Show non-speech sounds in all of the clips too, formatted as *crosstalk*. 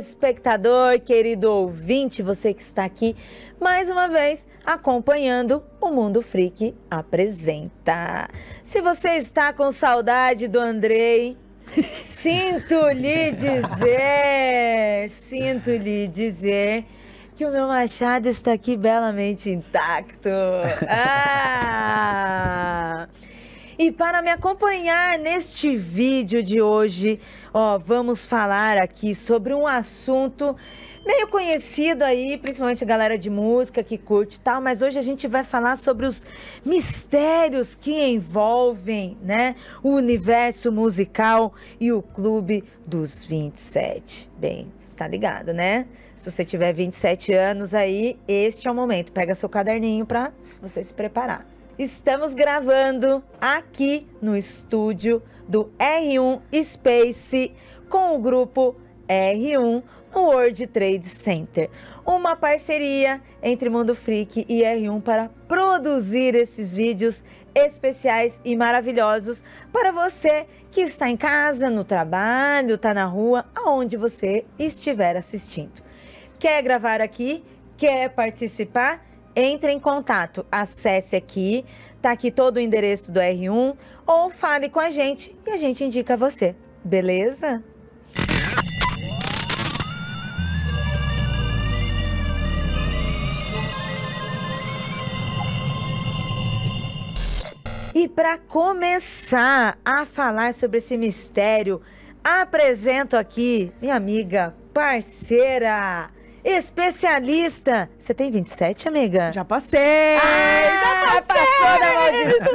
espectador, querido ouvinte, você que está aqui mais uma vez acompanhando o Mundo Freak apresenta. Se você está com saudade do Andrei, *laughs* sinto lhe dizer, sinto lhe dizer que o meu machado está aqui belamente intacto. *laughs* Ah! E para me acompanhar neste vídeo de hoje, ó, vamos falar aqui sobre um assunto meio conhecido aí, principalmente a galera de música que curte e tal, mas hoje a gente vai falar sobre os mistérios que envolvem, né, o universo musical e o clube dos 27. Bem, está ligado, né? Se você tiver 27 anos aí, este é o momento. Pega seu caderninho para você se preparar estamos gravando aqui no estúdio do R1 Space com o grupo R1 no World Trade Center. Uma parceria entre Mundo Freak e R1 para produzir esses vídeos especiais e maravilhosos para você que está em casa, no trabalho, está na rua, aonde você estiver assistindo. Quer gravar aqui? Quer participar? entre em contato, acesse aqui, tá aqui todo o endereço do R1 ou fale com a gente e a gente indica você, beleza? E para começar a falar sobre esse mistério, apresento aqui minha amiga, parceira, especialista. Você tem 27, amiga? Já passei! Ah, já passei. passou da maldição!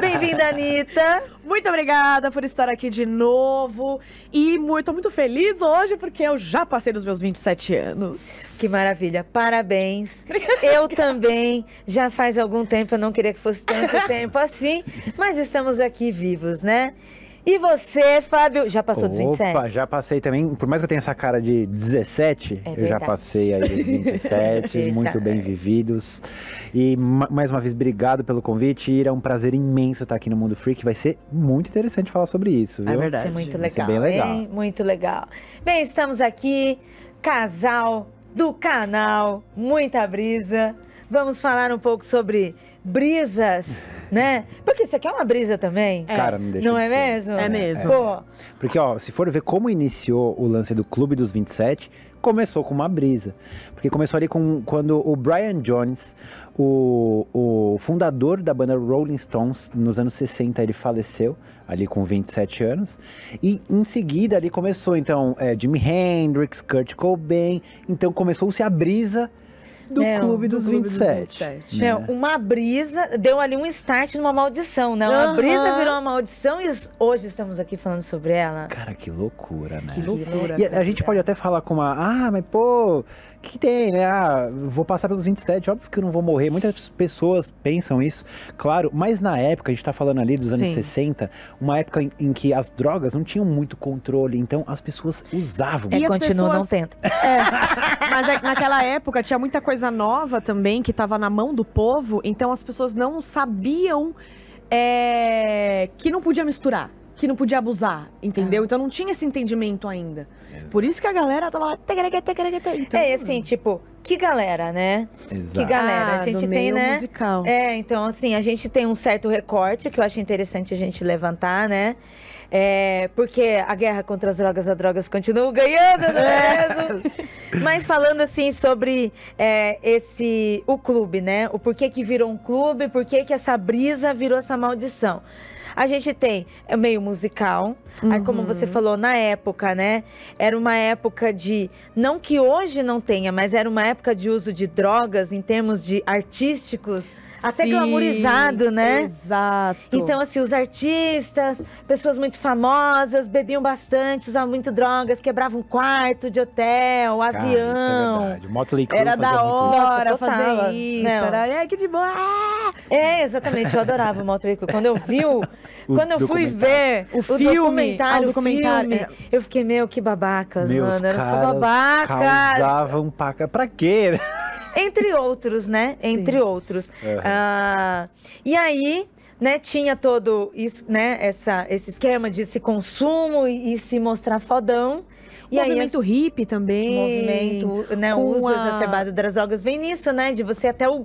Bem-vinda, Anitta! Muito obrigada por estar aqui de novo. E muito muito feliz hoje porque eu já passei dos meus 27 anos. Que maravilha, parabéns. eu também. Já faz algum tempo, eu não queria que fosse tanto *laughs* tempo assim, mas estamos aqui vivos, né? E você, Fábio, já passou dos 27? já passei também. Por mais que eu tenha essa cara de 17, é eu já passei aí dos 27. *laughs* É muito bem vividos. E mais uma vez, obrigado pelo convite. é um prazer imenso estar aqui no Mundo Freak. Vai ser muito interessante falar sobre isso, é viu? É verdade. Vai ser muito legal. Vai ser bem legal. Hein? Muito legal. Bem, estamos aqui, casal do canal Muita Brisa. Vamos falar um pouco sobre brisas, né? Porque você quer uma brisa também. É. Cara, não deixa Não de é ser. mesmo? É, mesmo. Pô, Porque, ó, se for ver como iniciou o lance do Clube dos 27, começou com uma brisa. Porque começou ali com quando o Brian Jones, o, o fundador da banda Rolling Stones, nos anos 60 ele faleceu, ali com 27 anos. E em seguida ali começou, então, é, Jimi Hendrix, Kurt Cobain. Então começou-se a brisa do é, Clube do dos Clube 27. Dos 27. É, né? uma brisa deu ali um start numa maldição, né? Uma uhum. brisa virou uma maldição e hoje estamos aqui falando sobre ela. Cara, que loucura, né? Que loucura. E a, a gente pode até falar com uma, ah, mas pô, que tem, né? Ah, vou passar pelos 27, óbvio que eu não vou morrer. Muitas pessoas pensam isso, claro, mas na época, a gente tá falando ali dos Sim. anos 60, uma época em, em, que as drogas não tinham muito controle, então as pessoas usavam. E, e é, continua pessoas... não tendo. É, mas é, naquela época tinha muita coisa nova também que estava na mão do povo, então as pessoas não sabiam é, que não podia misturar que não podia abusar, entendeu? É. Então não tinha esse entendimento ainda. Exato. Por isso que a galera tava lá. Então... É assim, tipo, que galera, né? Exato. Que galera. Ah, a gente tem, né? Musical. É, então assim, a gente tem um certo recorte que eu acho interessante a gente levantar, né? É, porque a guerra contra as drogas, as drogas continuam ganhando, né? *laughs* Mas falando assim sobre é, esse o clube, né? O porquê que virou um clube, porquê que essa brisa virou essa maldição. A gente tem é, meio musical, Uhum. Aí, como você uhum. falou, na época, né? Era uma época de. Não que hoje não tenha, mas era uma época de uso de drogas em termos de artísticos, Sim, até glamourizado, né? Exato. Então, assim, os artistas, pessoas muito famosas, bebiam bastante, usavam muito drogas, quebravam quarto de hotel, Cara, avião. Isso é Motley Crue era da hora Nossa, fazer isso. Não. Era, é que de boa! Ah! É, exatamente, eu adorava o Motley Crue. Quando eu vi, o, *laughs* quando eu fui ver o, o filme, documentário, documentário filme, é. eu fiquei meio que babaca, Meus mano. Era só babaca. Causavam paca. Pra quê? Entre outros, né? *laughs* Entre Sim. outros. Uhum. e aí. Né, tinha todo isso, né, essa, esse esquema de se consumo e, e se mostrar fodão. E movimento aí, hippie também. Movimento, né, o uso a... exacerbado das drogas vem nisso, né, de você até o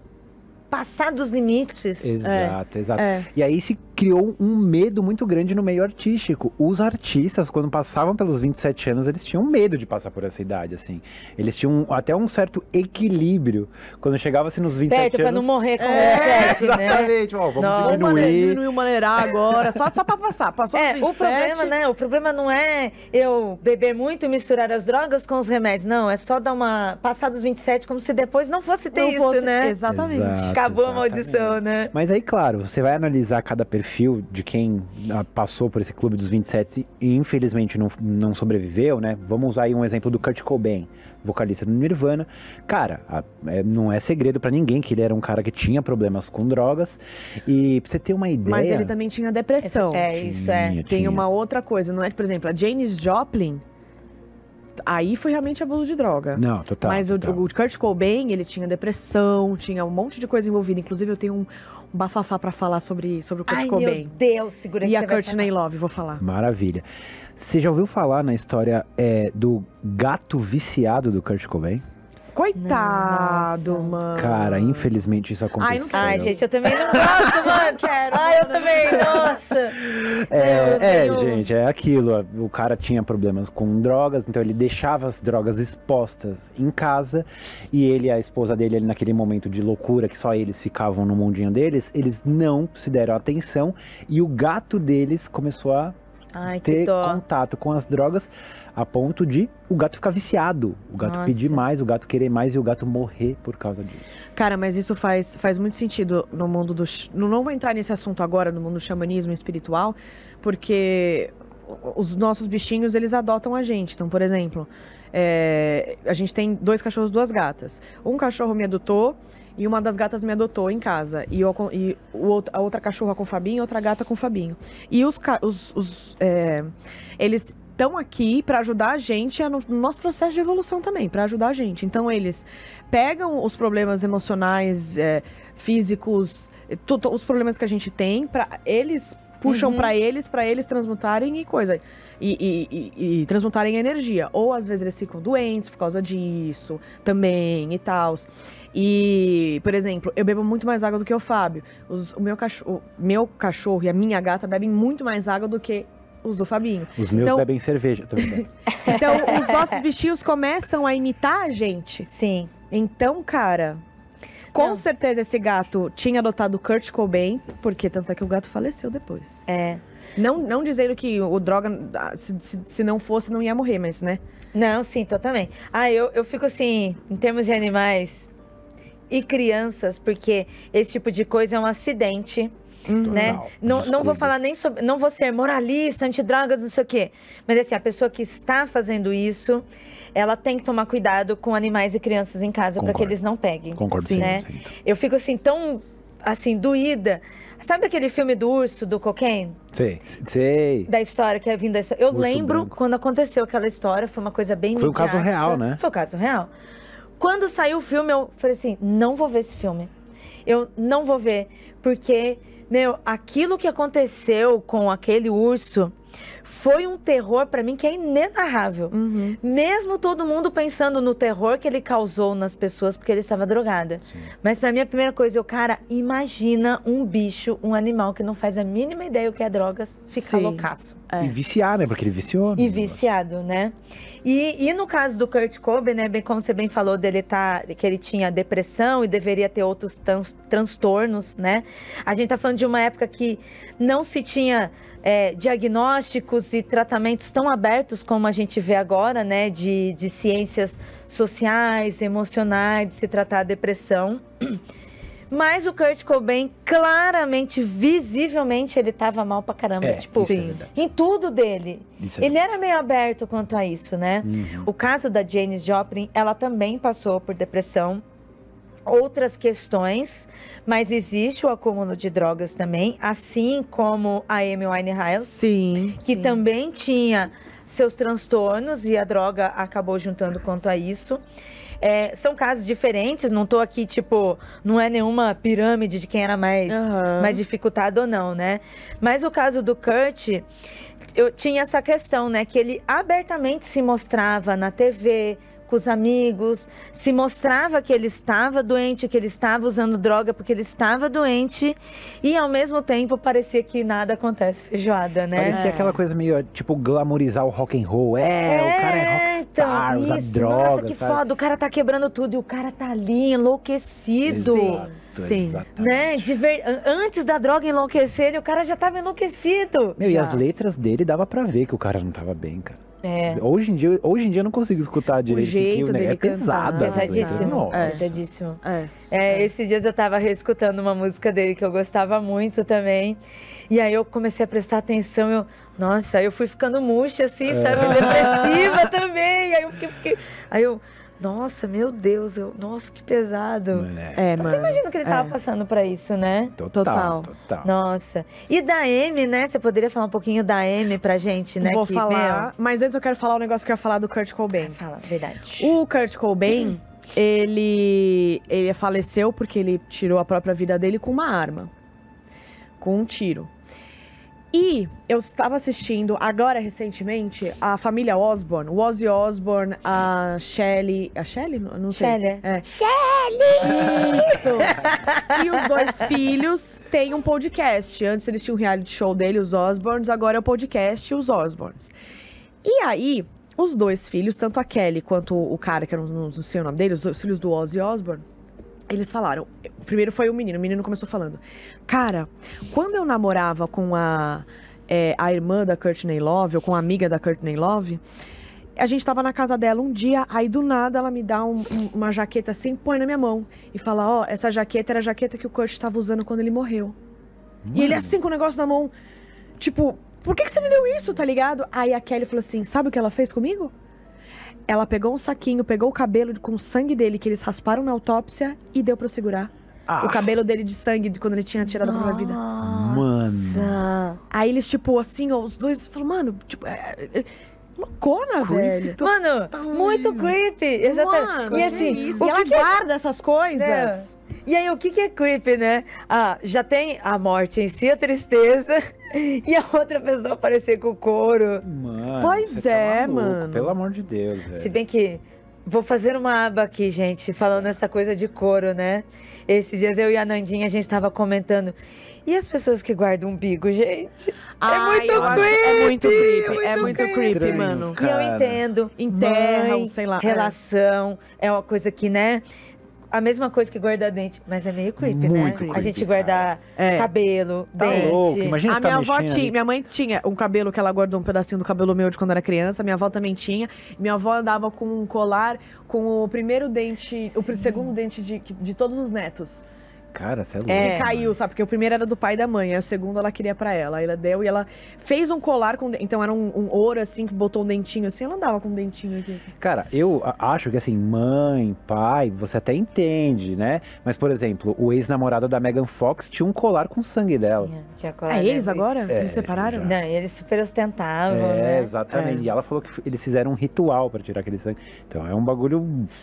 passar dos limites. Exato, é. exato. É. E aí se criou um medo muito grande no meio artístico. Os artistas, quando passavam pelos 27 anos, eles tinham medo de passar por essa idade, assim. Eles tinham até um certo equilíbrio. Quando chegava-se nos 27 Perto, anos... pra não morrer com é, 27, exatamente. né? Exatamente. vamos não. diminuir. Vamos diminuir o maneirar agora, só, só pra passar. Passou é, 27... O problema, né? O problema não é eu beber muito e misturar as drogas com os remédios. Não, é só dar uma... Passar dos 27, como se depois não fosse ter não isso, fosse... né? Exatamente. Exato, Acabou exatamente. a maldição, né? Mas aí, claro, você vai analisar cada perfil perfil de quem ah, passou por esse clube dos 27 e infelizmente não, não sobreviveu, né? Vamos usar aí um exemplo do Kurt Cobain, vocalista do Nirvana. Cara, a, é, não é segredo para ninguém que ele era um cara que tinha problemas com drogas. E pra você ter uma ideia. Mas ele também tinha depressão. É, isso é. Tinha. Tem uma outra coisa, não é? Por exemplo, a Janis Joplin aí foi realmente abuso de droga. Não, total. Mas total. O, o Kurt Cobain, ele tinha depressão, tinha um monte de coisa envolvida. Inclusive, eu tenho um, bafafá para falar sobre, sobre o Kurt Ai, Cobain. meu Deus, segura E que a Courtney Love, vou falar. Maravilha. Você já ouviu falar na história é, do gato viciado do Kurt Cobain? Coitado, Nossa. mano. Cara, infelizmente isso aconteceu. Ai, não... Ai, gente, eu também não gosto, mano. *laughs* Quero. Ai, eu também. Nossa. É, é, é gente, é aquilo. O cara tinha problemas com drogas, então ele deixava as drogas expostas em casa. E ele e a esposa dele, naquele momento de loucura, que só eles ficavam no mundinho deles, eles não se deram atenção. E o gato deles começou a Ai, ter contato com as drogas a ponto de o gato ficar viciado, o gato Nossa. pedir mais, o gato querer mais e o gato morrer por causa disso. Cara, mas isso faz, faz muito sentido no mundo do. Não vou entrar nesse assunto agora, no mundo do xamanismo espiritual, porque os nossos bichinhos eles adotam a gente. Então, por exemplo, é, a gente tem dois cachorros, duas gatas. Um cachorro me adotou e uma das gatas me adotou em casa. E, eu, e o, a outra cachorra com o Fabinho e outra gata com o Fabinho. E os, os, os é, eles estão aqui para ajudar a gente no nosso processo de evolução também, para ajudar a gente. Então eles pegam os problemas emocionais, é, físicos, é, os problemas que a gente tem, para eles puxam uhum. para eles, para eles transmutarem e coisa. E, e, e, e, transmutarem energia. Ou às vezes eles ficam doentes por causa disso também e tal. E, por exemplo, eu bebo muito mais água do que o Fábio. Os, o meu cachorro, meu cachorro e a minha gata bebem muito mais água do que os do Fabinho. Os meus então, bebem cerveja também. Né? *laughs* então, os nossos bichinhos começam a imitar a gente. Sim. Então, cara, com certeza esse gato tinha adotado Kurt Cobain, porque tanto é que o gato faleceu depois. É. Não, não dizendo que o droga, ah, se, se, se não fosse, não ia morrer, mas, né? Não, sim, totalmente. Ah, eu, eu fico assim, em termos de animais e crianças, porque esse tipo de coisa é um acidente Uhum. né? Não, não vou falar nem sobre, não vou ser moralista, antidrogas, não sei o quê. Mas assim, a pessoa que está fazendo isso, ela tem que tomar cuidado com animais e crianças em casa para que eles não peguem. Concordo, sim, né? Sim. Eu fico assim tão assim doída. Sabe aquele filme do urso do cocaine? Sei, sei. Da história que é vindo da história. Eu urso lembro branco. quando aconteceu aquela história, foi uma coisa bem Foi um caso real, né? Foi um caso real. Quando saiu o filme, eu falei assim: não vou ver esse filme. Eu não vou ver, porque meu, aquilo que aconteceu com aquele urso foi um terror para mim que é inenarrável. Uhum. Mesmo todo mundo pensando no terror que ele causou nas pessoas porque ele estava drogada. Sim. Mas para mim a primeira coisa, eu, cara, imagina um bicho, um animal que não faz a mínima ideia o que é drogas, ficar Sim. loucaço. É. E viciar, né? Porque ele viciou. E viciado, né? E, e no caso do Kurt Cobain, né? Bem como você bem falou dele tá, que ele tinha depressão e deveria ter outros trans, transtornos, né? A gente tá falando de uma época que não se tinha é, diagnósticos e tratamentos tão abertos como a gente vê agora, né? De, de ciências sociais, emocionais, de se tratar a depressão. Mas o Kurt Cobain, claramente, visivelmente, ele estava mal pra caramba. É, tipo, sim. É em tudo dele. Isso é ele é era meio aberto quanto a isso, né? Uhum. O caso da Janis Joplin, ela também passou por depressão outras questões, mas existe o acúmulo de drogas também, assim como a Amy Winehouse, sim, que sim. também tinha seus transtornos e a droga acabou juntando quanto a isso. É, são casos diferentes, não estou aqui, tipo, não é nenhuma pirâmide de quem era mais, uhum. mais dificultado ou não, né? Mas o caso do Kurt, eu tinha essa questão, né? Que ele abertamente se mostrava na TV, com os amigos, se mostrava que ele estava doente, que ele estava usando droga porque ele estava doente e ao mesmo tempo parecia que nada acontece feijoada, né? Parecia é. aquela coisa meio tipo glamorizar o rock and roll. É, é o cara é, é rockstar, então, usa isso, droga. Nossa, que sabe? foda, o cara tá quebrando tudo e o cara tá ali enlouquecido. Exato, Sim. né de ver Antes da droga enlouquecer, ele, o cara já tava enlouquecido. Meu, já. e as letras dele dava para ver que o cara não tava bem, cara. É. Hoje, em dia, hoje em dia eu não consigo escutar direito. O jeito dele é pesado. É é pesadíssimo. É. Pesadíssimo. É. esses dias eu tava reescutando uma música dele que eu gostava muito também. E aí eu comecei a prestar atenção, eu, nossa, aí eu fui ficando murcha assim, sabe, é. depressiva também. Aí eu fiquei, fiquei aí eu nossa, meu Deus, eu, nossa, que pesado. É, Você imagina que ele tava é. passando para isso, né? Total, total, total. Nossa. E da M, né? Você poderia falar um pouquinho da M pra gente, né? Vou que, falar, meu... mas antes eu quero falar um negócio que eu ia falar do Kurt Cobain. Fala, verdade. O Kurt Cobain, hum. ele, ele faleceu porque ele tirou a própria vida dele com uma arma. Com um tiro. E eu estava assistindo agora recentemente a família Osborne, o Ozzy Osborne, a Shelley, a Shelley, não sei. Shelley. É. Shelley! Isso. e os dois filhos têm um podcast. Antes eles tinham um reality show dele, os Osbornes, agora é o podcast os Osbornes. E aí, os dois filhos, tanto a Kelly quanto o cara que eu não, não sei o nome dele, os filhos do Ozzy Osborne, eles falaram. Primeiro foi o menino. O menino começou falando. Cara, quando eu namorava com a, é, a irmã da Courtney Love, ou com a amiga da Courtney Love, a gente tava na casa dela um dia, aí do nada ela me dá um, um, uma jaqueta assim, põe na minha mão. E fala: Ó, oh, essa jaqueta era a jaqueta que o Kurt estava usando quando ele morreu. Mano. E ele assim com o negócio na mão. Tipo, por que, que você me deu isso, tá ligado? Aí a Kelly falou assim: Sabe o que ela fez comigo? Ela pegou um saquinho, pegou o cabelo com o sangue dele que eles rasparam na autópsia e deu para segurar. Ah. O cabelo dele de sangue de quando ele tinha tirado Nossa. a própria vida. Mano. Aí eles, tipo, assim, os dois falaram, mano, tipo. É, é, é Loucona, creepy, velho. Tô... Mano, tá muito creepy. Exatamente. Mano, e assim, o e que, que é- guarda essas coisas. É. E aí, o que, que é creepy, né? Ah, já tem a morte em si, a tristeza, e a outra pessoa aparecer com o couro. Mano, pois tá é, tá maluco, mano. Pelo amor de Deus, Se bem que Vou fazer uma aba aqui, gente, falando é. essa coisa de couro, né? Esses dias eu e a Nandinha, a gente estava comentando. E as pessoas que guardam umbigo, gente? É Ai, é, muito creepy, é muito creepy! É muito creepy, creepy mano. Cara. E eu entendo. Enterram, sei lá. É. Relação, é. é uma coisa que, né? a mesma coisa que guardar dente, mas é meio creepy, né? Muito né? Creepy, a gente guardar é. cabelo, tá dente. Louco, imagina a tá minha tá avó tinha, minha mãe tinha um cabelo que ela guardou um pedacinho do cabelo meu de quando era criança, minha avó também tinha. Minha avó andava com um colar com o primeiro dente, Sim. o segundo dente de, de todos os netos. Cara, você é, é louco. É. Que caiu, sabe? Porque o primeiro era do pai e da mãe, aí o segundo ela queria para ela. Aí ela deu e ela fez um colar com. Então era um, um, ouro, assim, que botou um dentinho assim. Ela andava com um dentinho aqui, assim. Cara, eu acho que, assim, mãe, pai, você até entende, né? Mas, por exemplo, o ex-namorado da Megan Fox tinha um colar com sangue dela. Tinha, tinha colar. É eles agora? É, eles separaram? Já. Não, eles super ostentavam. É, né? exatamente. É. E ela falou que eles fizeram um ritual para tirar aquele sangue. Então é um bagulho.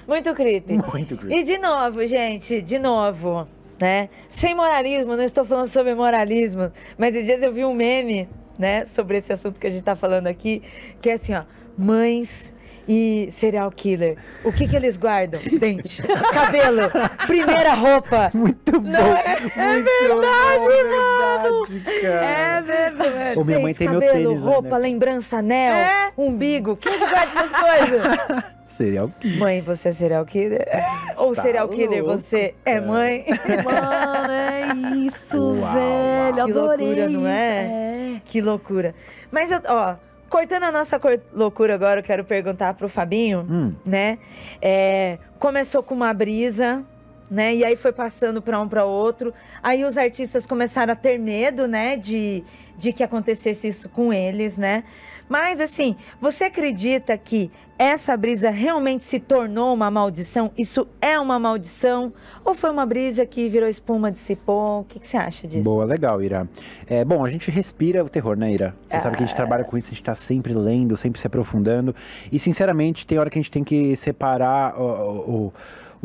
Muito creepy. *laughs* Muito creepy. E de novo, gente, de novo né? Sem moralismo, não estou falando sobre moralismo, mas às dias eu vi um meme, né, sobre esse assunto que a gente está falando aqui, que é assim, ó, mães e serial killer. O que que eles guardam? *laughs* Dente, cabelo, primeira roupa. Muito bom. É, é, muito verdade, é bom, verdade, é, é verdade. Ô, minha Dente, tem cabelo, meu tênis, roupa, né? lembrança, anel, é? umbigo. Quem que guarda essas coisas? *laughs* Serial killer. Mãe, você é serial killer? É, ou tá serial louco, killer, você é, é mãe? *laughs* Mano, é isso, Uau, velho. Uau. Que adorei. loucura, não é? é? Que loucura. Mas, ó, cortando a nossa loucura agora, eu quero perguntar pro Fabinho, hum. né? É, começou com uma brisa, né? E aí foi passando para um para outro. Aí os artistas começaram a ter medo, né, de, de que acontecesse isso com eles, né? Mas assim, você acredita que essa brisa realmente se tornou uma maldição? Isso é uma maldição? Ou foi uma brisa que virou espuma, dissipou? O que, que você acha disso? Boa, legal, Ira. É, bom, a gente respira o terror, né, Ira? Você ah. sabe que a gente ah. trabalha com isso, a gente está sempre lendo, sempre se aprofundando. E, sinceramente, tem hora que a gente tem que separar o, o,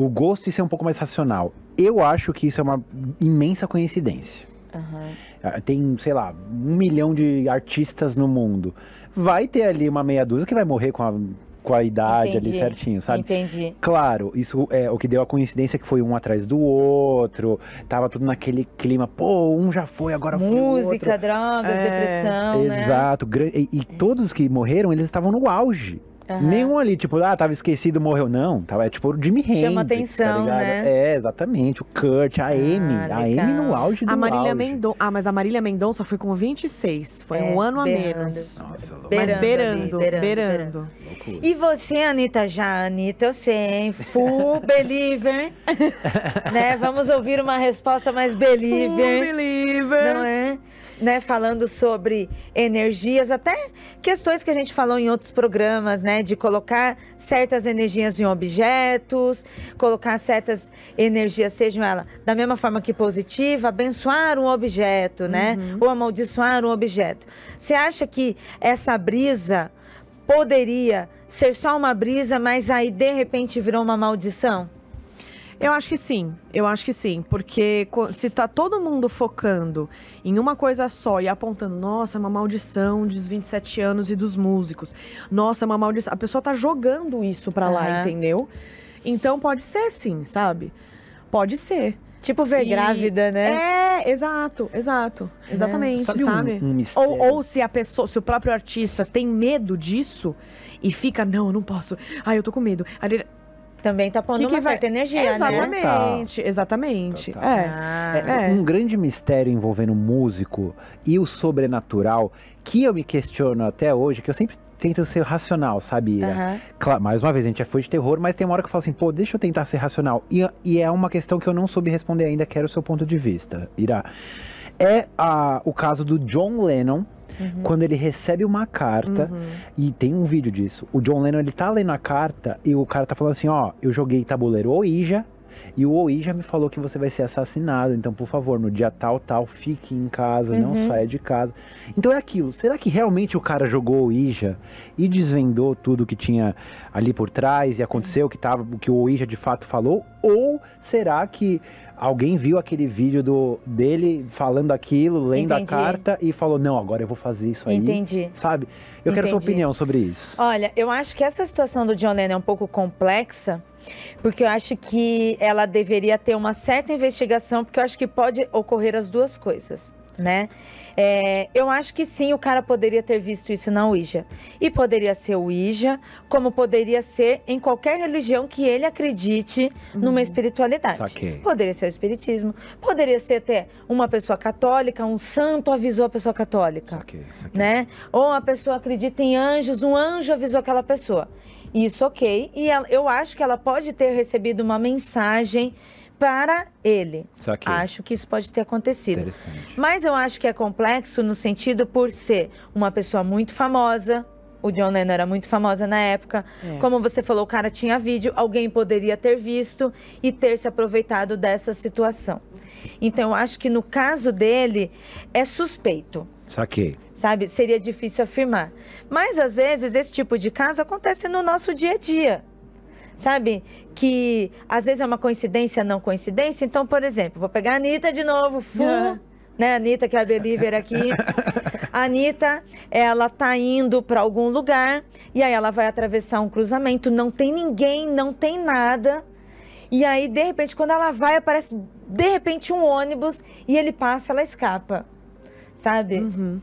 o gosto e ser um pouco mais racional. Eu acho que isso é uma imensa coincidência. Uhum. Tem, sei lá, um milhão de artistas no mundo. Vai ter ali uma meia dúzia que vai morrer com a, com a idade Entendi. ali certinho, sabe? Entendi. Claro, isso é o que deu a coincidência que foi um atrás do outro, tava tudo naquele clima, pô, um já foi, agora Música, foi Música, drogas, é, depressão, né? Exato, né? e, e é. todos que morreram, eles estavam no auge. Uhum. Nenhum ali, tipo, ah, tava esquecido, morreu. Não, tava, é tipo o Jimi Hendrix, Chama tá atenção, tá né? É, exatamente. O Kurt, a ah, Amy. a Amy no auge do a Marília Mendonça. Ah, mas a Marília Mendonça foi com 26. Foi é, um ano beirando. a menos. Nossa, louco. Mas beirando, beirando. beirando. beirando. E você, Anitta, já, Anitta, eu sei, hein? Full *laughs* believer. né? Vamos ouvir uma resposta mais believer. Full believer. Não é? né, falando sobre energias, até questões que a gente falou em outros programas, né, de colocar certas energias em objetos, colocar certas energias, sejam ela da mesma forma que positiva, abençoar um objeto, né, uhum. ou amaldiçoar um objeto. Você acha que essa brisa poderia ser só uma brisa, mas aí de repente virou uma maldição? Eu acho que sim, eu acho que sim, porque se tá todo mundo focando em uma coisa só e apontando, nossa, é uma maldição dos 27 anos e dos músicos, nossa, é uma maldição. A pessoa tá jogando isso pra lá, uhum. entendeu? Então pode ser sim, sabe? Pode ser. Tipo ver e... grávida, né? É, exato, exato. Né? Exatamente, sabe? sabe? Um, um ou, ou se a pessoa, se o próprio artista tem medo disso e fica, não, eu não posso. Ah, eu tô com medo. Também tá pondo que que uma vai... certa energia, exatamente, né? Exatamente, tá. exatamente. Tá, tá, é. Ah. é. Um grande mistério envolvendo músico e o sobrenatural que eu me questiono até hoje, que eu sempre tento ser racional, sabe? Uhum. Claro, mais uma vez, a gente já é foi de terror, mas tem uma hora que eu falo assim, pô, deixa eu tentar ser racional. E, e é uma questão que eu não soube responder ainda, quero o seu ponto de vista, Ira. É a, o caso do John Lennon, Uhum. Quando ele recebe uma carta, uhum. e tem um vídeo disso, o John Lennon ele tá lendo a carta e o cara tá falando assim: ó, eu joguei tabuleiro ou Ija e o OI já me falou que você vai ser assassinado, então por favor, no dia tal, tal, fique em casa, uhum. não saia de casa. Então é aquilo, será que realmente o cara jogou o Ija e desvendou tudo que tinha ali por trás e aconteceu que tava, o que o Ija de fato falou? Ou será que alguém viu aquele vídeo do dele falando aquilo, lendo Entendi. a carta e falou: "Não, agora eu vou fazer isso aí". Entendi. Sabe? Eu Entendi. quero sua opinião sobre isso. Olha, eu acho que essa situação do John Lennon é um pouco complexa, porque eu acho que ela deveria ter uma certa investigação, porque eu acho que pode ocorrer as duas coisas. Né? É, eu acho que sim, o cara poderia ter visto isso na Ouija. E poderia ser o Ouija, como poderia ser em qualquer religião que ele acredite numa uhum. espiritualidade. Saquei. Poderia ser o espiritismo, poderia ser até uma pessoa católica, um santo avisou a pessoa católica, saquei, saquei. né? Ou a pessoa acredita em anjos, um anjo avisou aquela pessoa. Isso, ok. E ela, eu acho que ela pode ter recebido uma mensagem para ele. Acho que isso pode ter acontecido. Mas eu acho que é complexo no sentido por ser uma pessoa muito famosa. O John Lennon era muito famosa na época. É. Como você falou, o cara tinha vídeo, alguém poderia ter visto e ter se aproveitado dessa situação. Então, eu acho que no caso dele, é suspeito. Saquei. Sabe? Seria difícil afirmar. Mas às vezes esse tipo de caso acontece no nosso dia a dia. Sabe? Que às vezes é uma coincidência, não coincidência. Então, por exemplo, vou pegar a Anitta de novo. Fu, uhum. né, Anitta, que é a believer aqui. *laughs* a Anitta, ela tá indo para algum lugar e aí ela vai atravessar um cruzamento, não tem ninguém, não tem nada. E aí, de repente, quando ela vai, aparece de repente um ônibus e ele passa, ela escapa sabe? Uhum.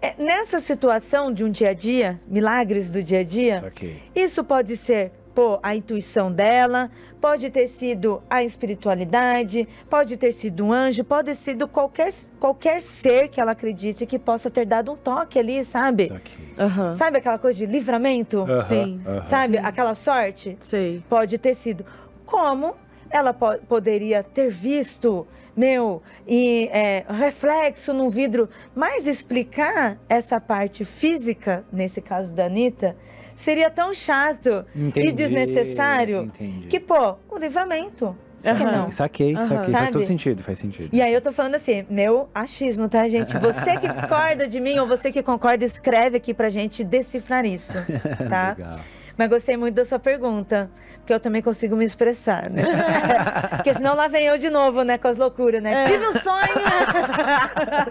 É, nessa situação de um dia a dia, milagres do dia a dia, isso pode ser pô, a intuição dela, pode ter sido a espiritualidade, pode ter sido um anjo, pode ter sido qualquer, qualquer ser que ela acredite que possa ter dado um toque ali, sabe? Uhum. Sabe aquela coisa de livramento? Uhum. Sim. Uhum. Sabe? Sim. Aquela sorte? Sim. Pode ter sido. Como ela po poderia ter visto, meu, e é, reflexo no vidro, mas explicar essa parte física, nesse caso da Anitta, seria tão chato entendi, e desnecessário entendi. que, pô, o livramento. Uhum. Saquei, saquei. Faz todo sentido, faz sentido. E aí eu tô falando assim, meu achismo, tá, gente? Você que discorda de mim ou você que concorda, escreve aqui pra gente decifrar isso, *laughs* tá? Legal. Mas gostei muito da sua pergunta, porque eu também consigo me expressar, né? *laughs* porque senão lá vem eu de novo, né, com as loucuras, né? É. Tive um sonho!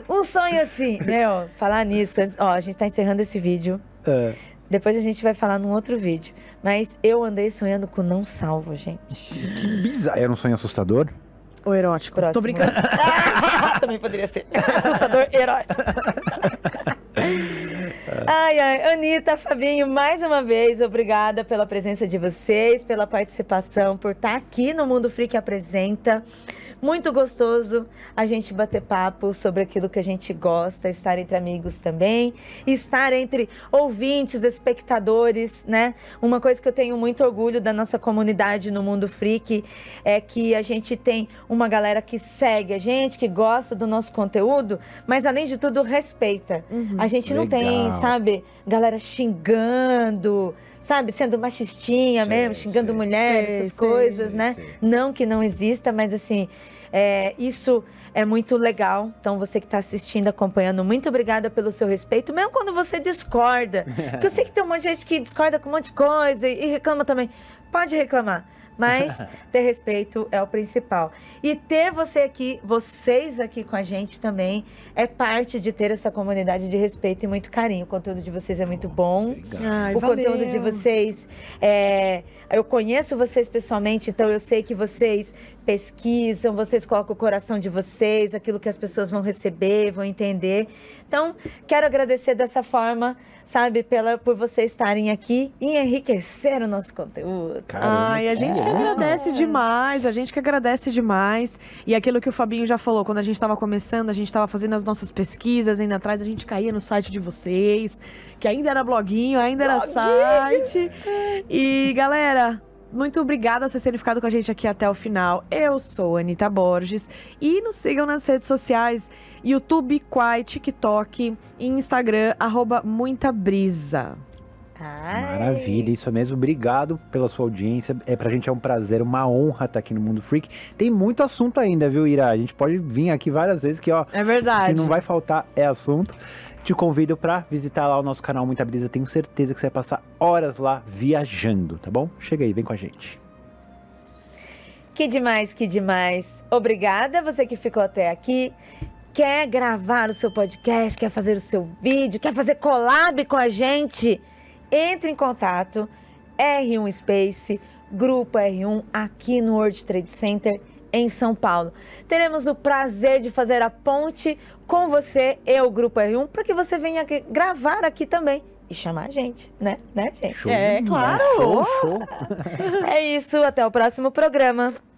*laughs* um sonho assim, meu, falar nisso. Antes, ó, a gente tá encerrando esse vídeo. É. Depois a gente vai falar num outro vídeo. Mas eu andei sonhando com não salvo, gente. Que bizarro. Era um sonho assustador? Ou erótico? Próximo. Tô brincando. *laughs* também poderia ser. Assustador, erótico. Ai, ai, Anitta, Fabinho, mais uma vez, obrigada pela presença de vocês, pela participação, por estar aqui no Mundo Frik Apresenta. Muito gostoso a gente bater papo sobre aquilo que a gente gosta, estar entre amigos também, estar entre ouvintes, espectadores, né? Uma coisa que eu tenho muito orgulho da nossa comunidade no Mundo Freak é que a gente tem uma galera que segue a gente, que gosta do nosso conteúdo, mas além de tudo respeita. Uhum. A gente não Legal. tem, sabe, galera xingando, sabe, sendo machistinha mesmo, xingando mulheres essas coisas, né? Não que não exista, mas assim, é, isso é muito legal. Então, você que está assistindo, acompanhando, muito obrigada pelo seu respeito, mesmo quando você discorda. *laughs* Porque eu sei que tem um monte de gente que discorda com um monte de coisa e reclama também. Pode reclamar mas *laughs* ter respeito é o principal. E ter você aqui, vocês aqui com a gente também, é parte de ter essa comunidade de respeito e muito carinho. O conteúdo de vocês é muito bom. Ai, o valeu. conteúdo de vocês é... Eu conheço vocês pessoalmente, então eu sei que vocês pesquisam, vocês colocam o coração de vocês, aquilo que as pessoas vão receber, vão entender. Então, quero agradecer dessa forma, sabe, pela, por vocês estarem aqui e enriquecer o nosso conteúdo. Caramba, Ai, a gente que é. agradece demais, a gente que agradece demais. E aquilo que o Fabinho já falou, quando a gente estava começando, a gente estava fazendo as nossas pesquisas, ainda atrás a gente caía no site de vocês, que ainda era bloguinho, ainda era bloguinho. site. E galera, muito obrigada por vocês terem ficado com a gente aqui até o final. Eu sou Anitta Borges e nos sigam nas redes sociais: YouTube, Quai, TikTok e Instagram, arroba muita brisa. Ai. Maravilha, isso é mesmo. Obrigado pela sua audiência. É pra gente é um prazer, uma honra estar tá aqui no Mundo Freak. Tem muito assunto ainda, viu, Ira? A gente pode vir aqui várias vezes que, ó. É verdade. Que não vai faltar é assunto. Te convido para visitar lá o nosso canal Muita Brisa. Tenho certeza que você vai passar horas lá viajando, tá bom? Chega aí, vem com a gente. Que demais, que demais. Obrigada você que ficou até aqui. Quer gravar o seu podcast, quer fazer o seu vídeo, quer fazer collab com a gente? Entre em contato R1 Space, Grupo R1 aqui no World Trade Center em São Paulo. Teremos o prazer de fazer a ponte com você, eu, Grupo R1, para que você venha gravar aqui também e chamar a gente, né? Né, gente? Show, é, né? claro! Show, show. *laughs* É isso, até o próximo programa.